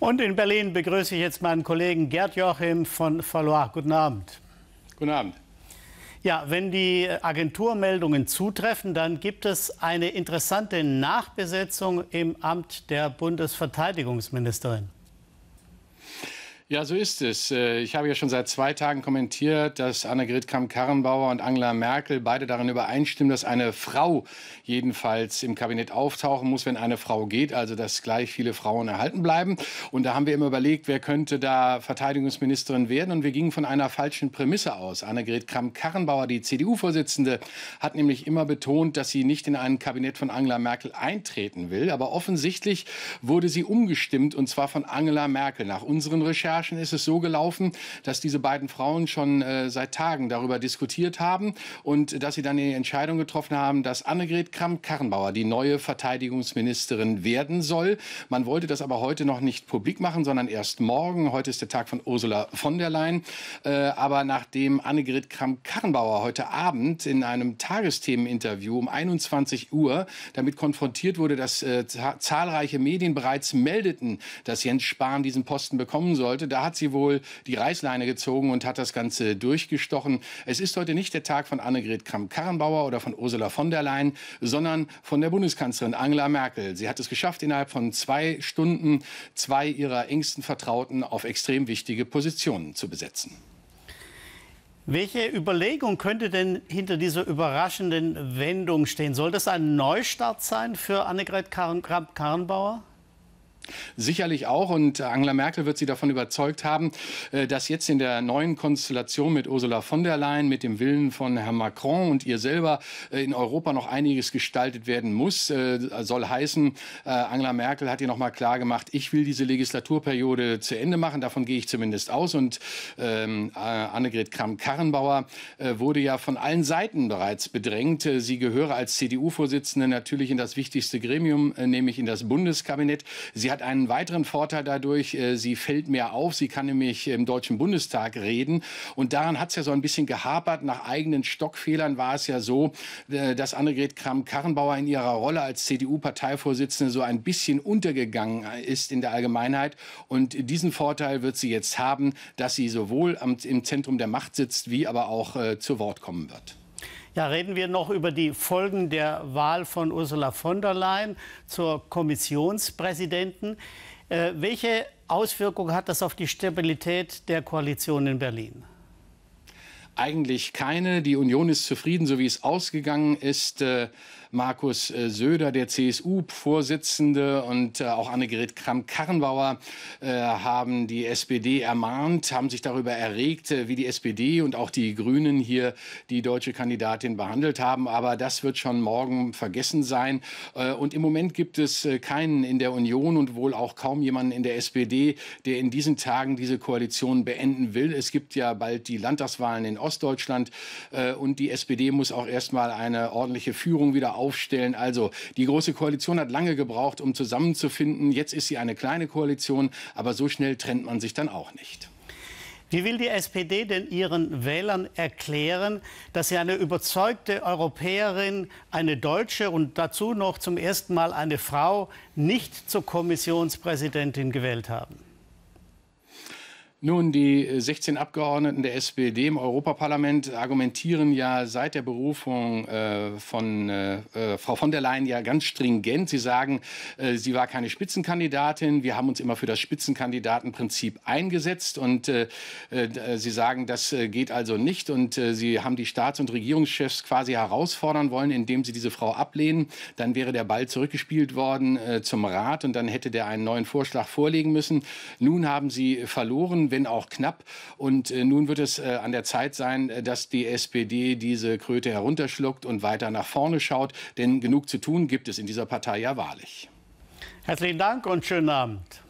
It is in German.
Und in Berlin begrüße ich jetzt meinen Kollegen Gerd Joachim von Fallois. Guten Abend. Guten Abend. Ja, wenn die Agenturmeldungen zutreffen, dann gibt es eine interessante Nachbesetzung im Amt der Bundesverteidigungsministerin. Ja, so ist es. Äh, ich habe ja schon seit zwei Tagen kommentiert, dass Annegret Kramp-Karrenbauer und Angela Merkel beide darin übereinstimmen, dass eine Frau jedenfalls im Kabinett auftauchen muss, wenn eine Frau geht, also dass gleich viele Frauen erhalten bleiben. Und da haben wir immer überlegt, wer könnte da Verteidigungsministerin werden. Und wir gingen von einer falschen Prämisse aus. Annegret Kramp-Karrenbauer, die CDU-Vorsitzende, hat nämlich immer betont, dass sie nicht in ein Kabinett von Angela Merkel eintreten will. Aber offensichtlich wurde sie umgestimmt, und zwar von Angela Merkel. Nach unseren Recherchen Recherchen ist es so gelaufen, dass diese beiden Frauen schon äh, seit Tagen darüber diskutiert haben und dass sie dann die Entscheidung getroffen haben, dass Annegret Kramp-Karrenbauer die neue Verteidigungsministerin werden soll. Man wollte das aber heute noch nicht publik machen, sondern erst morgen. Heute ist der Tag von Ursula von der Leyen. Äh, aber nachdem Annegret Kramp-Karrenbauer heute Abend in einem Tagesthemeninterview um 21 Uhr damit konfrontiert wurde, dass äh, zahlreiche Medien bereits meldeten, dass Jens Spahn diesen Posten bekommen sollte, da hat sie wohl die Reißleine gezogen und hat das Ganze durchgestochen. Es ist heute nicht der Tag von Annegret Kramp-Karrenbauer oder von Ursula von der Leyen, sondern von der Bundeskanzlerin Angela Merkel. Sie hat es geschafft, innerhalb von zwei Stunden zwei ihrer engsten Vertrauten auf extrem wichtige Positionen zu besetzen. Welche Überlegung könnte denn hinter dieser überraschenden Wendung stehen? Soll das ein Neustart sein für Annegret kramp Karrenbauer? Sicherlich auch. Und äh, Angela Merkel wird Sie davon überzeugt haben, äh, dass jetzt in der neuen Konstellation mit Ursula von der Leyen, mit dem Willen von Herrn Macron und ihr selber äh, in Europa noch einiges gestaltet werden muss. Soll heißen, Angela Merkel hat ihr nochmal klar gemacht, ich will diese Legislaturperiode zu Ende machen. Davon gehe ich zumindest aus. Und ähm, Annegret Kramp-Karrenbauer wurde ja von allen Seiten bereits bedrängt. Sie gehöre als CDU-Vorsitzende natürlich in das wichtigste Gremium, nämlich in das Bundeskabinett. Sie Sie hat einen weiteren Vorteil dadurch, äh, sie fällt mehr auf, sie kann nämlich im Deutschen Bundestag reden. Und daran hat es ja so ein bisschen gehapert. Nach eigenen Stockfehlern war es ja so, äh, dass Annegret Kramp-Karrenbauer in ihrer Rolle als CDU-Parteivorsitzende so ein bisschen untergegangen äh, ist in der Allgemeinheit. Und diesen Vorteil wird sie jetzt haben, dass sie sowohl am, im Zentrum der Macht sitzt, wie aber auch äh, zu Wort kommen wird. Ja, reden wir noch über die Folgen der Wahl von Ursula von der Leyen zur Kommissionspräsidentin. Äh, welche Auswirkungen hat das auf die Stabilität der Koalition in Berlin? eigentlich keine. Die Union ist zufrieden, so wie es ausgegangen ist. Äh, Markus äh, Söder, der CSU-Vorsitzende, und äh, auch Annegret Kramp-Karrenbauer haben die SPD ermahnt, haben sich darüber erregt, wie die SPD und auch die Grünen hier die deutsche Kandidatin behandelt haben. Aber das wird schon morgen vergessen sein. und im Moment gibt es keinen in der Union und wohl auch kaum jemanden in der SPD, der in diesen Tagen diese Koalition beenden will. Es gibt ja bald die Landtagswahlen in Ostdeutschland. Äh, und die SPD muss auch erstmal eine ordentliche Führung wieder aufstellen. Also die Große Koalition hat lange gebraucht, um zusammenzufinden. Jetzt ist sie eine kleine Koalition, aber so schnell trennt man sich dann auch nicht. Wie will die SPD denn ihren Wählern erklären, dass sie eine überzeugte Europäerin, eine Deutsche und dazu noch zum ersten Mal eine Frau nicht zur Kommissionspräsidentin gewählt haben? Nun, die 16 äh, Abgeordneten der SPD im Europaparlament argumentieren ja seit der Berufung äh, von äh, äh, Frau von der Leyen ja ganz stringent. Sie sagen, äh, sie war keine Spitzenkandidatin. Wir haben uns immer für das Spitzenkandidatenprinzip eingesetzt. Und äh, sie sagen, das geht also nicht. Und sie haben die Staats- und Regierungschefs quasi herausfordern wollen, indem sie diese Frau ablehnen. Dann wäre der Ball zurückgespielt worden zum Rat und dann hätte der einen neuen Vorschlag vorlegen müssen. Nun haben sie verloren wenn auch knapp. Und äh, nun wird es äh, an der Zeit sein, äh, dass die SPD diese Kröte herunterschluckt und weiter nach vorne schaut. Denn genug zu tun gibt es in dieser Partei ja wahrlich. Herzlichen Dank und schönen Abend.